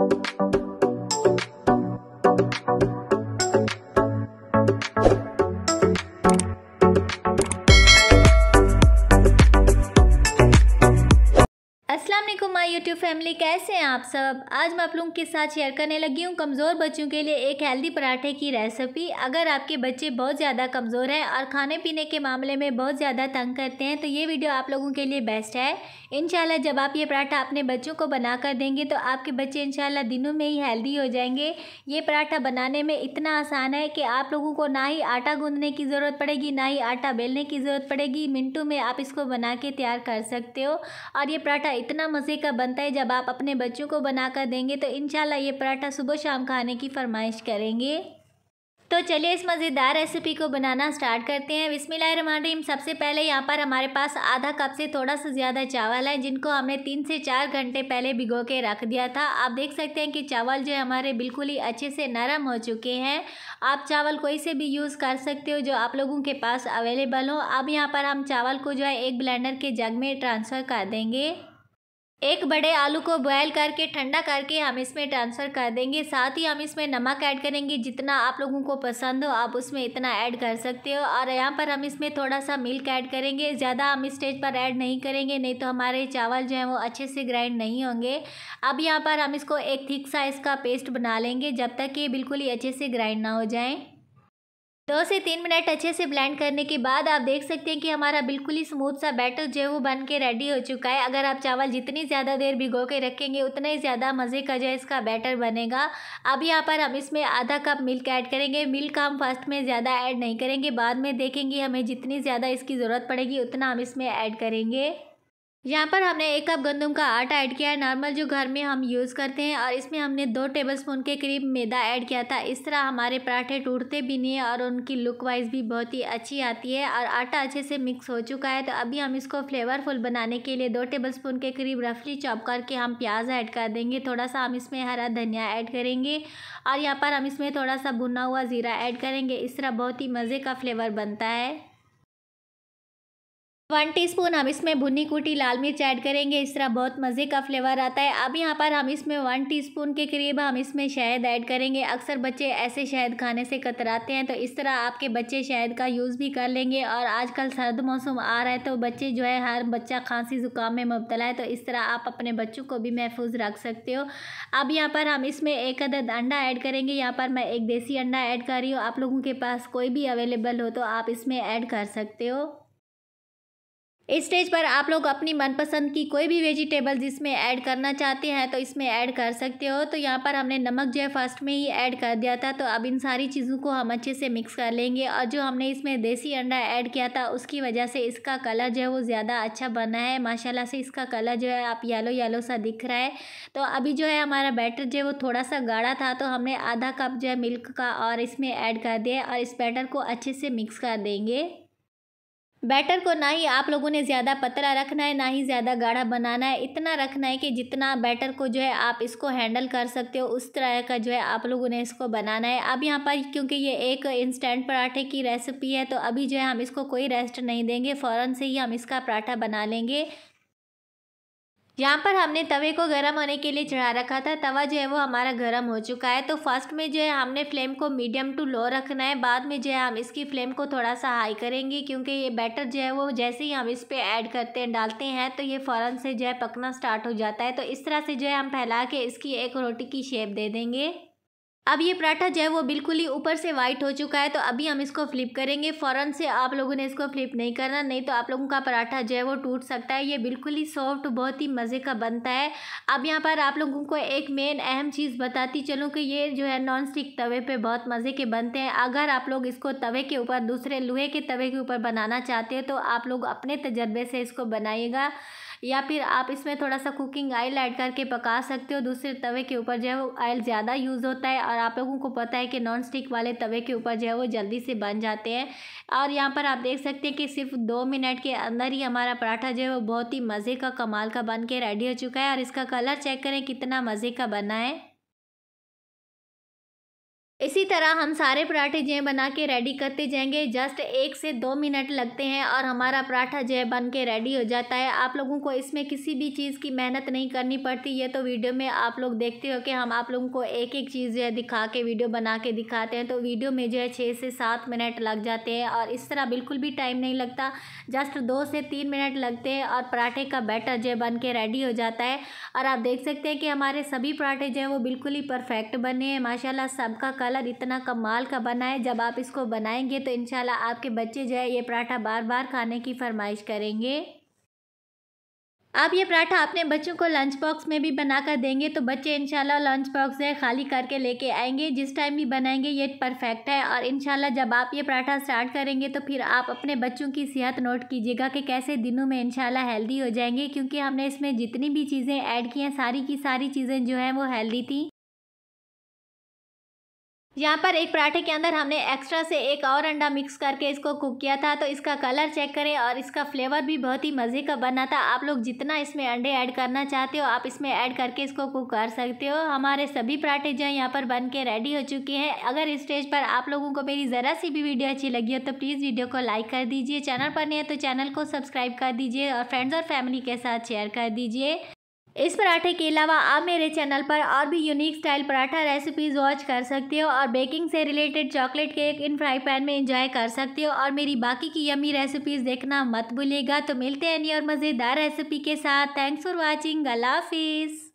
Thank you. अस्सलाम वालेकुम my YouTube family कैसे हैं आप सब आज मैं आप लोगों के साथ शेयर करने लगी हूँ कमज़ोर बच्चों के लिए एक हेल्दी पराठे की रेसिपी अगर आपके बच्चे बहुत ज़्यादा कमज़ोर हैं और खाने पीने के मामले में बहुत ज़्यादा तंग करते हैं तो ये वीडियो आप लोगों के लिए बेस्ट है इनशाला जब आप ये पराठा अपने बच्चों को बना कर देंगे तो आपके बच्चे इनशाला दिनों में ही हेल्दी हो जाएंगे ये पराठा बनाने में इतना आसान है कि आप लोगों को ना ही आटा गूँधने की ज़रूरत पड़ेगी ना ही आटा बेलने की ज़रूरत पड़ेगी मिनटों में आप इसको बना के तैयार कर सकते हो और ये पराठा इतना मज़े का बनता है जब आप अपने बच्चों को बनाकर देंगे तो इन ये पराठा सुबह शाम खाने की फरमाइश करेंगे तो चलिए इस मज़ेदार रेसिपी को बनाना स्टार्ट करते हैं बिस्मिल्लाहिर्रहमानिर्रहीम सबसे पहले यहाँ पर हमारे पास आधा कप से थोड़ा सा ज़्यादा चावल है जिनको हमने तीन से चार घंटे पहले भिगो के रख दिया था आप देख सकते हैं कि चावल जो है हमारे बिल्कुल ही अच्छे से नरम हो चुके हैं आप चावल कोई से भी यूज़ कर सकते हो जो आप लोगों के पास अवेलेबल हो अब यहाँ पर हम चावल को जो है एक ब्लैंडर के जग में ट्रांसफ़र कर देंगे एक बड़े आलू को बॉयल करके ठंडा करके हम इसमें ट्रांसफ़र कर देंगे साथ ही हम इसमें नमक ऐड करेंगे जितना आप लोगों को पसंद हो आप उसमें इतना ऐड कर सकते हो और यहाँ पर हम इसमें थोड़ा सा मिल्क ऐड करेंगे ज़्यादा हम स्टेज पर ऐड नहीं करेंगे नहीं तो हमारे चावल जो हैं वो अच्छे से ग्राइंड नहीं होंगे अब यहाँ पर हम इसको एक थिक साइज़ का पेस्ट बना लेंगे जब तक ये बिल्कुल ही अच्छे से ग्राइंड ना हो जाएँ दो से तीन मिनट अच्छे से ब्लेंड करने के बाद आप देख सकते हैं कि हमारा बिल्कुल ही स्मूथ सा बैटर जो है वो बन के रेडी हो चुका है अगर आप चावल जितनी ज़्यादा देर भिगो के रखेंगे उतना ही ज़्यादा मज़े का जो है इसका बैटर बनेगा अब यहाँ पर हम इसमें आधा कप मिल्क ऐड करेंगे मिल्क हम फर्स्ट में ज़्यादा ऐड नहीं करेंगे बाद में देखेंगे हमें जितनी ज़्यादा इसकी ज़रूरत पड़ेगी उतना हम इसमें ऐड करेंगे यहाँ पर हमने एक कप गंदम का आटा ऐड किया है नॉर्मल जो घर में हम यूज़ करते हैं और इसमें हमने दो टेबलस्पून के करीब मैदा ऐड किया था इस तरह हमारे पराठे टूटते भी नहीं और उनकी लुक वाइज भी बहुत ही अच्छी आती है और आटा अच्छे से मिक्स हो चुका है तो अभी हम इसको फ्लेवरफुल बनाने के लिए दो स्पून के करीब रफली चॉप करके हम प्याज ऐड कर देंगे थोड़ा सा हम इसमें हरा धनिया ऐड करेंगे और यहाँ पर हम इसमें थोड़ा सा भुना हुआ ज़ीरा ऐड करेंगे इस तरह बहुत ही मज़े का फ्लेवर बनता है वन टीस्पून हम इसमें भुनी कूटी लाल मिर्च ऐड करेंगे इस तरह बहुत मज़े का फ्लेवर आता है अब यहाँ पर हम इसमें वन टीस्पून के करीब हम इसमें शहद ऐड करेंगे अक्सर बच्चे ऐसे शहद खाने से कतराते हैं तो इस तरह आपके बच्चे शहद का यूज़ भी कर लेंगे और आजकल सर्द मौसम आ रहा है तो बच्चे जो है हर बच्चा खांसी ज़ुकाम में मुबतला है तो इस तरह आप अपने बच्चों को भी महफूज रख सकते हो अब यहाँ पर हम इसमें एक अदद अंडा ऐड करेंगे यहाँ पर मैं एक देसी अंडा ऐड कर रही हूँ आप लोगों के पास कोई भी अवेलेबल हो तो आप इसमें ऐड कर सकते हो इस स्टेज पर आप लोग अपनी मनपसंद की कोई भी वेजिटेबल जिसमें ऐड करना चाहते हैं तो इसमें ऐड कर सकते हो तो यहाँ पर हमने नमक जो है फर्स्ट में ही ऐड कर दिया था तो अब इन सारी चीज़ों को हम अच्छे से मिक्स कर लेंगे और जो हमने इसमें देसी अंडा ऐड किया था उसकी वजह से इसका कलर जो है वो ज़्यादा अच्छा बना है माशाला से इसका कलर जो है आप येलो येलो सा दिख रहा है तो अभी जो है हमारा बैटर जो है वो थोड़ा सा गाढ़ा था तो हमने आधा कप जो है मिल्क का और इसमें ऐड कर दिया और इस बैटर को अच्छे से मिक्स कर देंगे बैटर को ना ही आप लोगों ने ज़्यादा पतला रखना है ना ही ज़्यादा गाढ़ा बनाना है इतना रखना है कि जितना बैटर को जो है आप इसको हैंडल कर सकते हो उस तरह का जो है आप लोगों ने इसको बनाना है अब यहाँ पर क्योंकि ये एक इंस्टेंट पराठे की रेसिपी है तो अभी जो है हम इसको कोई रेस्ट नहीं देंगे फ़ौरन से ही हम इसका पराठा बना लेंगे यहाँ पर हमने तवे को गर्म होने के लिए चढ़ा रखा था तवा जो है वो हमारा गर्म हो चुका है तो फर्स्ट में जो है हमने फ्लेम को मीडियम टू लो रखना है बाद में जो है हम इसकी फ्लेम को थोड़ा सा हाई करेंगे क्योंकि ये बैटर जो है वो जैसे ही हम इस पर ऐड करते हैं डालते हैं तो ये फ़ौरन से जो है पकना स्टार्ट हो जाता है तो इस तरह से जो है हम फैला के इसकी एक रोटी की शेप दे देंगे अब ये पराठा जो है वो बिल्कुल ही ऊपर से वाइट हो चुका है तो अभी हम इसको फ्लिप करेंगे फ़ौरन से आप लोगों ने इसको फ्लिप नहीं करना नहीं तो आप लोगों का पराठा जो है वो टूट सकता है ये बिल्कुल ही सॉफ्ट बहुत ही मज़े का बनता है अब यहाँ पर आप लोगों को एक मेन अहम चीज़ बताती चलूँ कि ये जो है नॉन स्टिक तवे पर बहुत मज़े के बनते हैं अगर आप लोग इसको तवे के ऊपर दूसरे लोहे के तवे के ऊपर बनाना चाहते हो तो आप लोग अपने तजर्बे से इसको बनाइएगा या फिर आप इसमें थोड़ा सा कुकिंग ऑयल ऐड करके पका सकते हो दूसरे तवे के ऊपर जो है वो ऑयल ज़्यादा यूज़ होता है और आप लोगों को पता है कि नॉन स्टिक वाले तवे के ऊपर जो है वो जल्दी से बन जाते हैं और यहाँ पर आप देख सकते हैं कि सिर्फ दो मिनट के अंदर ही हमारा पराठा जो है वो बहुत ही मज़े का कमाल का बन के रेडी हो चुका है और इसका कलर चेक करें कितना मज़े का बना है इसी तरह हम सारे पराठे जो बना के रेडी करते जाएंगे जस्ट एक से दो मिनट लगते हैं और हमारा पराठा जो है बन के रेडी हो जाता है आप लोगों को इसमें किसी भी चीज़ की मेहनत नहीं करनी पड़ती ये तो वीडियो में आप लोग देखते हो कि हम आप लोगों को एक एक चीज़ जो है दिखा के वीडियो बना के दिखाते हैं तो वीडियो में जो है छः से सात मिनट लग जाते हैं और इस तरह बिल्कुल भी टाइम नहीं लगता जस्ट दो से तीन मिनट लगते हैं और पराठे का बैटर जो है बन के रेडी हो जाता है और आप देख सकते हैं कि हमारे सभी पराठे जो हैं वो बिल्कुल ही परफेक्ट बने हैं माशाला सबका कलर इतना कमाल का बना है जब आप इसको बनाएंगे तो इन आपके बच्चे जो है ये पराठा बार बार खाने की फरमाइश करेंगे आप ये पराठा अपने बच्चों को लंच बॉक्स में भी बना कर देंगे तो बच्चे इंशाल्लाह लंच बॉक्स है खाली करके लेके आएंगे जिस टाइम भी बनाएंगे ये परफेक्ट है और इंशाल्लाह जब आप ये पराठा स्टार्ट करेंगे तो फिर आप अपने बच्चों की सेहत नोट कीजिएगा कि कैसे दिनों में इंशाल्लाह हेल्दी हो जाएंगे क्योंकि हमने इसमें जितनी भी चीज़ें ऐड की हैं सारी की सारी चीज़ें जो हैं वो हेल्दी थी यहाँ पर एक पराठे के अंदर हमने एक्स्ट्रा से एक और अंडा मिक्स करके इसको कुक किया था तो इसका कलर चेक करें और इसका फ्लेवर भी बहुत ही मज़े का बना था आप लोग जितना इसमें अंडे ऐड करना चाहते हो आप इसमें ऐड करके इसको कुक कर सकते हो हमारे सभी पराठे जो है यहाँ पर बन के रेडी हो चुके हैं अगर इस स्टेज पर आप लोगों को मेरी ज़रा सी भी वीडियो अच्छी लगी हो तो प्लीज़ वीडियो को लाइक कर दीजिए चैनल पर नहीं है तो चैनल को सब्सक्राइब कर दीजिए और फ्रेंड्स और फैमिली के साथ शेयर कर दीजिए इस पराठे के अलावा आप मेरे चैनल पर और भी unique style paratha recipes watch कर सकते हो और बेकिंग से related chocolate cake in fry pan में इंजॉय कर सकते हो और मेरी बाकी की यमी रेसिपीज़ देखना मत भूलिएगा तो मिलते हैं और मज़ेदार रेसिपी के साथ थैंक्स फॉर वॉचिंग अल्लाफिज़